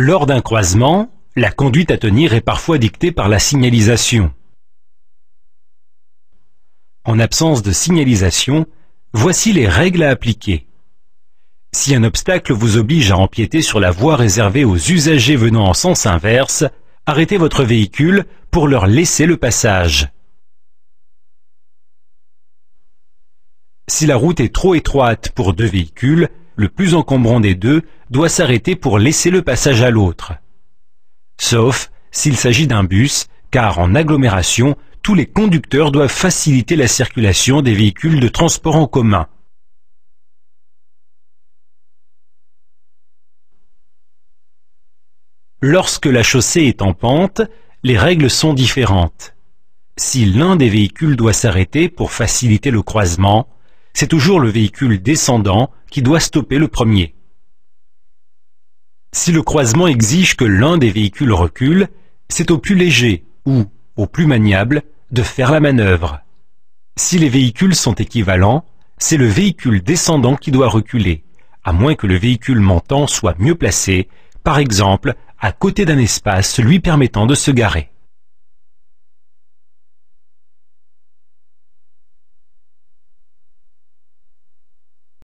Lors d'un croisement, la conduite à tenir est parfois dictée par la signalisation. En absence de signalisation, voici les règles à appliquer. Si un obstacle vous oblige à empiéter sur la voie réservée aux usagers venant en sens inverse, arrêtez votre véhicule pour leur laisser le passage. Si la route est trop étroite pour deux véhicules, le plus encombrant des deux doit s'arrêter pour laisser le passage à l'autre. Sauf s'il s'agit d'un bus, car en agglomération, tous les conducteurs doivent faciliter la circulation des véhicules de transport en commun. Lorsque la chaussée est en pente, les règles sont différentes. Si l'un des véhicules doit s'arrêter pour faciliter le croisement, c'est toujours le véhicule descendant qui doit stopper le premier. Si le croisement exige que l'un des véhicules recule, c'est au plus léger ou au plus maniable de faire la manœuvre. Si les véhicules sont équivalents, c'est le véhicule descendant qui doit reculer, à moins que le véhicule montant soit mieux placé, par exemple à côté d'un espace lui permettant de se garer.